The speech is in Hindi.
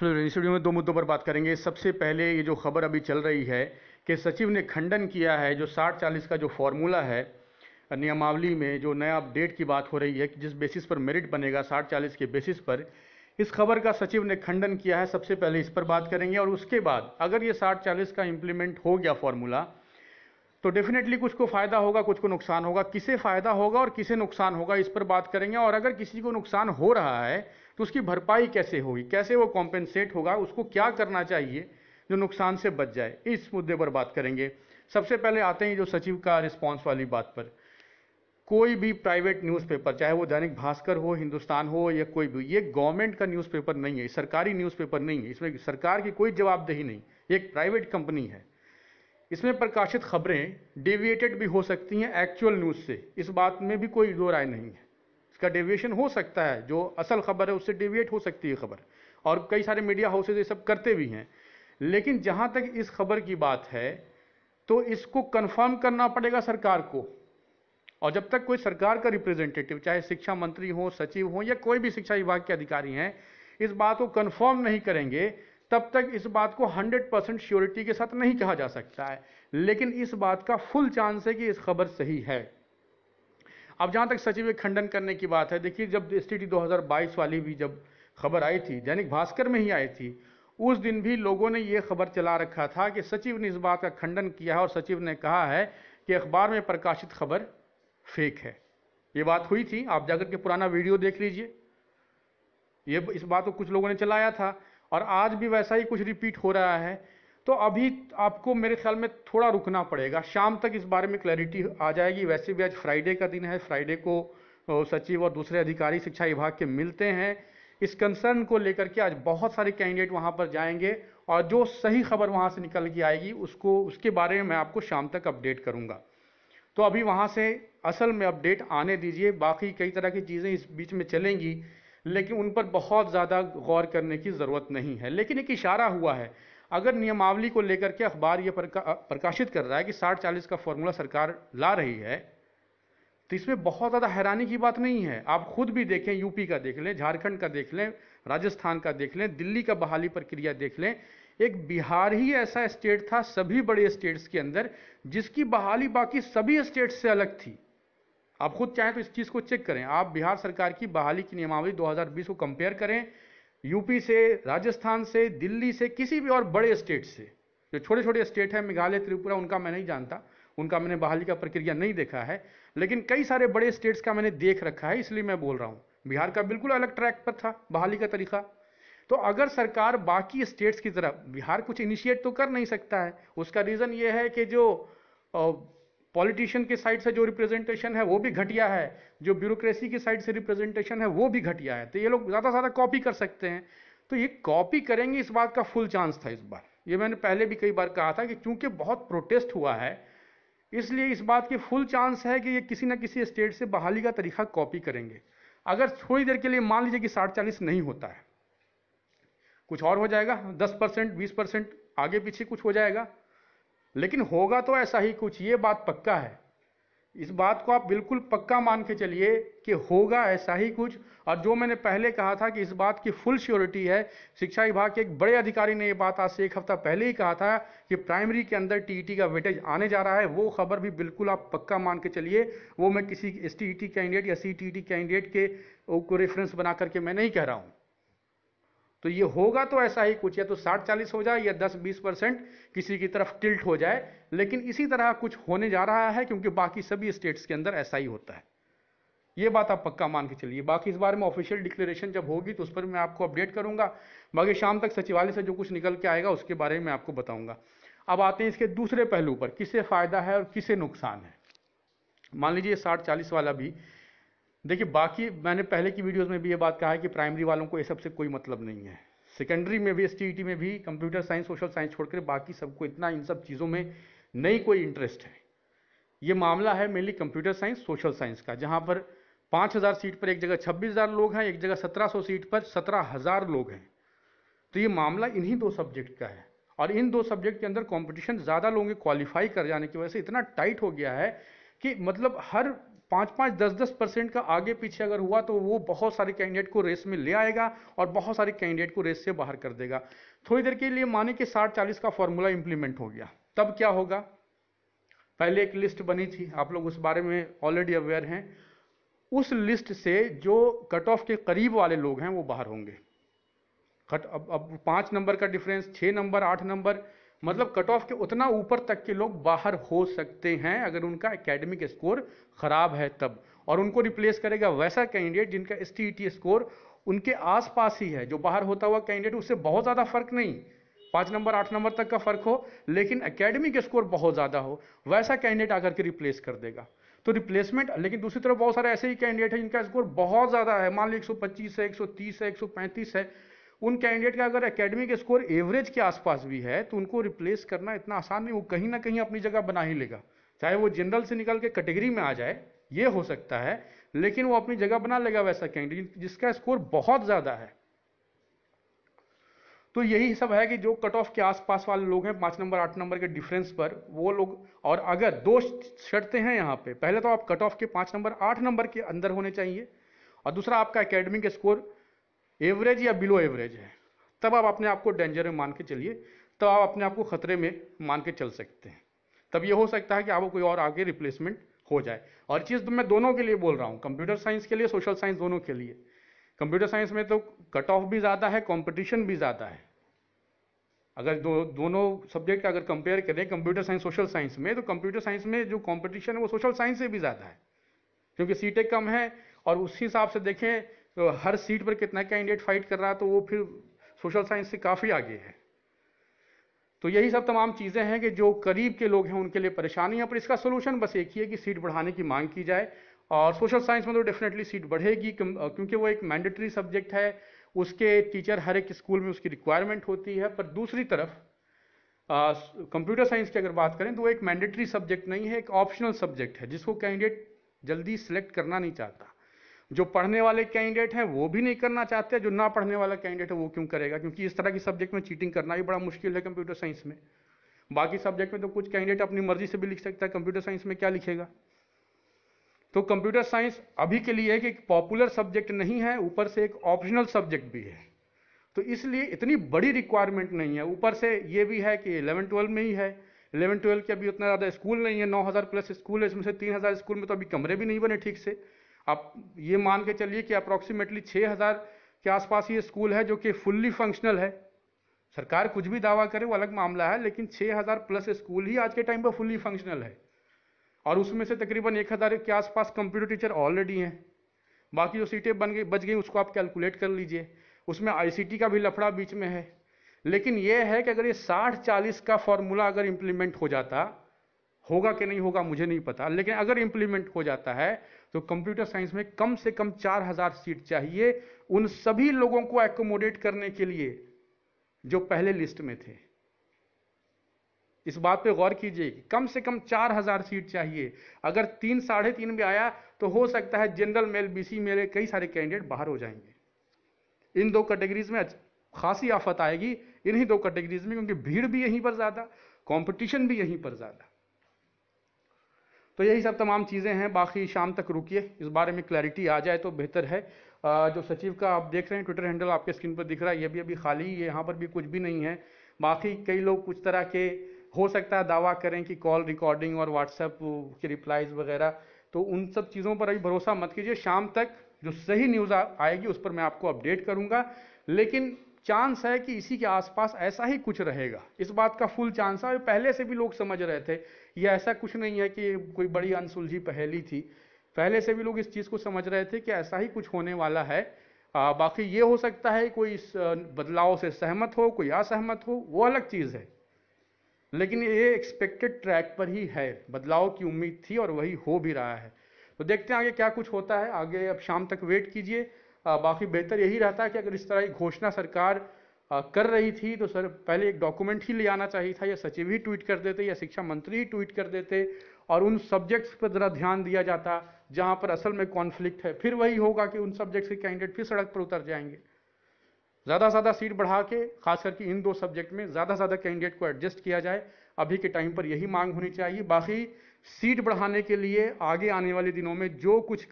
हेलो इस वीडियो में दो मुद्दों पर बात करेंगे सबसे पहले ये जो खबर अभी चल रही है कि सचिव ने खंडन किया है जो साठ चालीस का जो फॉर्मूला है नियमावली में जो नया अपडेट की बात हो रही है कि जिस बेसिस पर मेरिट बनेगा साठ चालीस के बेसिस पर इस खबर का सचिव ने खंडन किया है सबसे पहले इस पर बात करेंगे और उसके बाद अगर ये साठ चालीस का इम्प्लीमेंट हो गया फार्मूला तो डेफिनेटली कुछ को फ़ायदा होगा कुछ को नुकसान होगा किसे फ़ायदा होगा और किसे नुकसान होगा इस पर बात करेंगे और अगर किसी को नुकसान हो रहा है तो उसकी भरपाई कैसे होगी कैसे वो कॉम्पेंसेट होगा उसको क्या करना चाहिए जो नुकसान से बच जाए इस मुद्दे पर बात करेंगे सबसे पहले आते हैं जो सचिव का रिस्पॉन्स वाली बात पर कोई भी प्राइवेट न्यूज़पेपर चाहे वो दैनिक भास्कर हो हिंदुस्तान हो या कोई भी ये गवर्नमेंट का न्यूज़पेपर नहीं है सरकारी न्यूज़पेपर नहीं है इसमें सरकार की कोई जवाबदेही नहीं एक प्राइवेट कंपनी है इसमें प्रकाशित खबरें डेविएटेड भी हो सकती हैं एक्चुअल न्यूज़ से इस बात में भी कोई दो राय नहीं है इसका डेविएशन हो सकता है जो असल खबर है उससे डेविएट हो सकती है खबर और कई सारे मीडिया हाउसेज ये सब करते भी हैं लेकिन जहाँ तक इस खबर की बात है तो इसको कन्फर्म करना पड़ेगा सरकार को और जब तक कोई सरकार का रिप्रेजेंटेटिव चाहे शिक्षा मंत्री हो सचिव हो या कोई भी शिक्षा विभाग के अधिकारी हैं इस बात को कंफर्म नहीं करेंगे तब तक इस बात को 100 परसेंट श्योरिटी के साथ नहीं कहा जा सकता है लेकिन इस बात का फुल चांस है कि इस खबर सही है अब जहाँ तक सचिव के खंडन करने की बात है देखिए जब स्थिति 2022 वाली भी जब खबर आई थी दैनिक भास्कर में ही आई थी उस दिन भी लोगों ने ये खबर चला रखा था कि सचिव ने इस बात का खंडन किया है और सचिव ने कहा है कि अखबार में प्रकाशित खबर फेक है ये बात हुई थी आप जाकर के पुराना वीडियो देख लीजिए ये इस बात को कुछ लोगों ने चलाया था और आज भी वैसा ही कुछ रिपीट हो रहा है तो अभी आपको मेरे ख्याल में थोड़ा रुकना पड़ेगा शाम तक इस बारे में क्लैरिटी आ जाएगी वैसे भी आज फ्राइडे का दिन है फ्राइडे को सचिव और दूसरे अधिकारी शिक्षा विभाग के मिलते हैं इस कंसर्न को लेकर के आज बहुत सारे कैंडिडेट वहाँ पर जाएंगे और जो सही खबर वहाँ से निकल के आएगी उसको उसके बारे में मैं आपको शाम तक अपडेट करूँगा तो अभी वहाँ से असल में अपडेट आने दीजिए बाकी कई तरह की चीज़ें इस बीच में चलेंगी लेकिन उन पर बहुत ज़्यादा गौर करने की ज़रूरत नहीं है लेकिन एक इशारा हुआ है अगर नियमावली को लेकर के अखबार ये प्रका, प्रकाशित कर रहा है कि साठ चालीस का फॉर्मूला सरकार ला रही है तो इसमें बहुत ज़्यादा हैरानी की बात नहीं है आप खुद भी देखें यूपी का देख लें झारखंड का देख लें राजस्थान का देख लें दिल्ली का बहाली प्रक्रिया देख लें एक बिहार ही ऐसा स्टेट था सभी बड़े स्टेट्स के अंदर जिसकी बहाली बाकी सभी स्टेट्स से अलग थी आप खुद चाहें तो इस चीज़ को चेक करें आप बिहार सरकार की बहाली की नियमावली 2020 को कंपेयर करें यूपी से राजस्थान से दिल्ली से किसी भी और बड़े स्टेट से जो छोटे छोटे स्टेट हैं मेघालय त्रिपुरा उनका मैं नहीं जानता उनका मैंने बहाली का प्रक्रिया नहीं देखा है लेकिन कई सारे बड़े स्टेट्स का मैंने देख रखा है इसलिए मैं बोल रहा हूँ बिहार का बिल्कुल अलग ट्रैक पर था बहाली का तरीका तो अगर सरकार बाकी स्टेट्स की तरह बिहार कुछ इनिशिएट तो कर नहीं सकता है उसका रीज़न ये है कि जो पॉलिटिशियन के साइड से जो रिप्रेजेंटेशन है वो भी घटिया है जो ब्यूरोक्रेसी की साइड से रिप्रेजेंटेशन है वो भी घटिया है तो ये लोग ज़्यादा से ज़्यादा कॉपी कर सकते हैं तो ये कॉपी करेंगे इस बात का फुल चांस था इस बार ये मैंने पहले भी कई बार कहा था कि चूंकि बहुत प्रोटेस्ट हुआ है इसलिए इस बात की फुल चांस है कि ये किसी ना किसी स्टेट से बहाली का तरीका कॉपी करेंगे अगर थोड़ी देर के लिए मान लीजिए कि साठ चालीस नहीं होता है कुछ और हो जाएगा दस परसेंट बीस परसेंट आगे पीछे कुछ हो जाएगा लेकिन होगा तो ऐसा ही कुछ ये बात पक्का है इस बात को आप बिल्कुल पक्का मान के चलिए कि होगा ऐसा ही कुछ और जो मैंने पहले कहा था कि इस बात की फुल श्योरिटी है शिक्षा विभाग के एक बड़े अधिकारी ने ये बात आज से एक हफ्ता पहले ही कहा था कि प्राइमरी के अंदर टीईटी e का वेटेज आने जा रहा है वो खबर भी बिल्कुल आप पक्का मान के चलिए वो मैं किसी एस कैंडिडेट e या सी कैंडिडेट e के को रेफरेंस बना करके मैं नहीं कह रहा हूँ तो ये होगा तो ऐसा ही कुछ या तो साठ चालीस हो जाए या दस बीस परसेंट किसी की तरफ टिल्ट हो जाए लेकिन इसी तरह कुछ होने जा रहा है क्योंकि बाकी सभी स्टेट्स के अंदर ऐसा ही होता है ये बात आप पक्का मान के चलिए बाकी इस बारे में ऑफिशियल डिक्लेरेशन जब होगी तो उस पर मैं आपको अपडेट करूंगा बाकी शाम तक सचिवालय से जो कुछ निकल के आएगा उसके बारे में आपको बताऊंगा अब आते हैं इसके दूसरे पहलू पर किसे फ़ायदा है और किसे नुकसान है मान लीजिए साठ चालीस वाला भी देखिए बाकी मैंने पहले की वीडियोस में भी ये बात कहा है कि प्राइमरी वालों को ये सबसे कोई मतलब नहीं है सेकेंडरी में भी एस e में भी कंप्यूटर साइंस सोशल साइंस छोड़कर बाकी सबको इतना इन सब चीज़ों में नहीं कोई इंटरेस्ट है ये मामला है mainly computer science social science का जहाँ पर 5000 सीट पर एक जगह 26000 लोग हैं एक जगह 1700 सीट पर 17000 लोग हैं तो ये मामला इन्हीं दो सब्जेक्ट का है और इन दो सब्जेक्ट के अंदर कंपटीशन ज़्यादा लोगों के क्वालिफाई कर जाने की वजह से इतना टाइट हो गया है कि मतलब हर पाँच पाँच दस दस परसेंट का आगे पीछे अगर हुआ तो वो बहुत सारे कैंडिडेट को रेस में ले आएगा और बहुत सारे कैंडिडेट को रेस से बाहर कर देगा थोड़ी देर के लिए माने कि साठ चालीस का फॉर्मूला इंप्लीमेंट हो गया तब क्या होगा पहले एक लिस्ट बनी थी आप लोग उस बारे में ऑलरेडी अवेयर हैं उस लिस्ट से जो कट ऑफ के करीब वाले लोग हैं वो बाहर होंगे कट अब अब पाँच नंबर का डिफरेंस छः नंबर आठ नंबर मतलब कट ऑफ के उतना ऊपर तक के लोग बाहर हो सकते हैं अगर उनका एकेडमिक स्कोर खराब है तब और उनको रिप्लेस करेगा वैसा कैंडिडेट जिनका एस स्कोर e उनके आसपास ही है जो बाहर होता हुआ कैंडिडेट उससे बहुत ज़्यादा फर्क नहीं पाँच नंबर आठ नंबर तक का फर्क हो लेकिन एकेडमिक स्कोर बहुत ज़्यादा हो वैसा कैंडिडेट आकर के रिप्लेस कर देगा तो रिप्लेसमेंट लेकिन दूसरी तरफ बहुत सारे ऐसे ही कैंडिडेट हैं जिनका स्कोर बहुत ज़्यादा है मान लो पच्चीस है तीस है पैंतीस है उन कैंडिडेट का अगर एकेडमिक स्कोर एवरेज के आसपास भी है तो उनको रिप्लेस करना इतना आसान नहीं वो कहीं ना कहीं अपनी जगह बना ही लेगा चाहे वो जनरल से निकल के कैटेगरी में आ जाए ये हो सकता है लेकिन वो अपनी जगह बना लेगा वैसा कैंडिडेट जिसका स्कोर बहुत ज़्यादा है तो यही सब है कि जो कट ऑफ के आसपास वाले लोग हैं पाँच नंबर आठ नंबर के डिफरेंस पर वो लोग और अगर दो शर्तें हैं यहाँ पे पहले तो आप कट ऑफ के पाँच नंबर आठ नंबर के अंदर होने चाहिए और दूसरा आपका एकेडमिक स्कोर एवरेज या बिलो एवरेज है तब आप अपने आप को डेंजर में मान के चलिए तब आप अपने आप को खतरे में मान के चल सकते हैं तब ये हो सकता है कि आपको कोई और आगे रिप्लेसमेंट हो जाए और चीज़ तो मैं दोनों के लिए बोल रहा हूँ कंप्यूटर साइंस के लिए सोशल साइंस दोनों के लिए कंप्यूटर साइंस में तो कट ऑफ भी ज़्यादा है कॉम्पिटिशन भी ज़्यादा है अगर दो दोनों सब्जेक्ट अगर कंपेयर करें कंप्यूटर साइंस सोशल साइंस में तो कंप्यूटर साइंस में जो कंपटीशन है वो सोशल साइंस से भी ज़्यादा है क्योंकि सीटें कम हैं और उस हिसाब से देखें तो हर सीट पर कितना कैंडिडेट फाइट कर रहा है तो वो फिर सोशल साइंस से काफ़ी आगे है तो यही सब तमाम चीज़ें हैं कि जो करीब के लोग हैं उनके लिए परेशानी है पर इसका सोल्यूशन बस एक ही है कि सीट बढ़ाने की मांग की जाए और सोशल साइंस में तो डेफिनेटली सीट बढ़ेगी क्योंकि वो एक मैंडेटरी सब्जेक्ट है उसके टीचर हर एक स्कूल में उसकी रिक्वायरमेंट होती है पर दूसरी तरफ कंप्यूटर साइंस की अगर बात करें तो वो एक मैंडेटरी सब्जेक्ट नहीं है एक ऑप्शनल सब्जेक्ट है जिसको कैंडिडेट जल्दी सिलेक्ट करना नहीं चाहता जो पढ़ने वाले कैंडिडेट हैं वो भी नहीं करना चाहते जो ना पढ़ने वाला कैंडिडेट है वो क्यों करेगा क्योंकि इस तरह की सब्जेक्ट में चीटिंग करना भी बड़ा मुश्किल है कंप्यूटर साइंस में बाकी सब्जेक्ट में तो कुछ कैंडिडेट अपनी मर्जी से भी लिख सकता है कंप्यूटर साइंस में क्या लिखेगा तो कंप्यूटर साइंस अभी के लिए कि एक पॉपुलर सब्जेक्ट नहीं है ऊपर से एक ऑप्शनल सब्जेक्ट भी है तो इसलिए इतनी बड़ी रिक्वायरमेंट नहीं है ऊपर से ये भी है कि इलेवन ट्वेल्व में ही है इलेवन ट्वेल्व के अभी उतना ज़्यादा स्कूल नहीं है नौ हज़ार प्लस स्कूल है इसमें से तीन हज़ार स्कूल में तो अभी कमरे भी नहीं बने ठीक से आप ये मान के चलिए कि अप्रॉक्सीमेटली छः हज़ार के आसपास ये स्कूल है जो कि फुल्ली फंक्शनल है सरकार कुछ भी दावा करे वो अलग मामला है लेकिन 6000 प्लस स्कूल ही आज के टाइम पर फुल्ली फंक्शनल है और उसमें से तकरीबन 1000 के आसपास कंप्यूटर टीचर ऑलरेडी हैं बाकी जो सीटें बन गई बच गई उसको आप कैलकुलेट कर लीजिए उसमें आईसीटी का भी लफड़ा बीच में है लेकिन यह है कि अगर ये साठ चालीस का फॉर्मूला अगर इम्प्लीमेंट हो जाता होगा कि नहीं होगा मुझे नहीं पता लेकिन अगर इम्प्लीमेंट हो जाता है तो कंप्यूटर साइंस में कम से कम चार हजार सीट चाहिए उन सभी लोगों को एकोमोडेट करने के लिए जो पहले लिस्ट में थे इस बात पे गौर कीजिए कि कम से कम चार हजार सीट चाहिए अगर तीन साढ़े तीन भी आया तो हो सकता है जनरल मेल बीसी मेल कई सारे कैंडिडेट बाहर हो जाएंगे इन दो कैटेगरीज में खासी आफत आएगी इन्हीं दो कैटेगरीज में क्योंकि भीड़ भी यहीं पर ज़्यादा कंपटीशन भी यहीं पर ज़्यादा तो यही सब तमाम चीज़ें हैं बाकी शाम तक रुकिए इस बारे में क्लैरिटी आ जाए तो बेहतर है जो सचिव का आप देख रहे हैं ट्विटर हैंडल आपके स्क्रीन पर दिख रहा है ये भी अभी खाली है यहाँ पर भी कुछ भी नहीं है बाकी कई लोग कुछ तरह के हो सकता है दावा करें कि कॉल रिकॉर्डिंग और व्हाट्सएप की रिप्लाइज वगैरह तो उन सब चीज़ों पर अभी भरोसा मत कीजिए शाम तक जो सही न्यूज़ आएगी उस पर मैं आपको अपडेट करूँगा लेकिन चांस है कि इसी के आसपास ऐसा ही कुछ रहेगा इस बात का फुल चांस है पहले से भी लोग समझ रहे थे ये ऐसा कुछ नहीं है कि कोई बड़ी अनसुलझी पहली थी पहले से भी लोग इस चीज़ को समझ रहे थे कि ऐसा ही कुछ होने वाला है आ, बाकी ये हो सकता है कोई इस बदलाव से सहमत हो कोई असहमत हो वो अलग चीज़ है लेकिन ये एक्सपेक्टेड ट्रैक पर ही है बदलाव की उम्मीद थी और वही हो भी रहा है तो देखते हैं आगे क्या कुछ होता है आगे अब शाम तक वेट कीजिए बाकी बेहतर यही रहता है कि अगर इस तरह की घोषणा सरकार कर रही थी तो सर पहले एक डॉक्यूमेंट ही ले आना चाहिए था या सचिव ही ट्वीट कर देते या शिक्षा मंत्री ही ट्वीट कर देते और उन सब्जेक्ट्स पर ज़रा ध्यान दिया जाता जहाँ पर असल में कॉन्फ्लिक्ट है फिर वही होगा कि उन सब्जेक्ट्स के कैंडिडेट फिर सड़क पर उतर जाएंगे ज़्यादा से ज़्यादा सीट बढ़ा के खास करके इन दो सब्जेक्ट में ज़्यादा से ज़्यादा कैंडिडेट को एडजस्ट किया जाए अभी के टाइम पर यही मांग होनी चाहिए बाकी सीट बढ़ाने के लिए आगे आने वाले दिनों में जो कुछ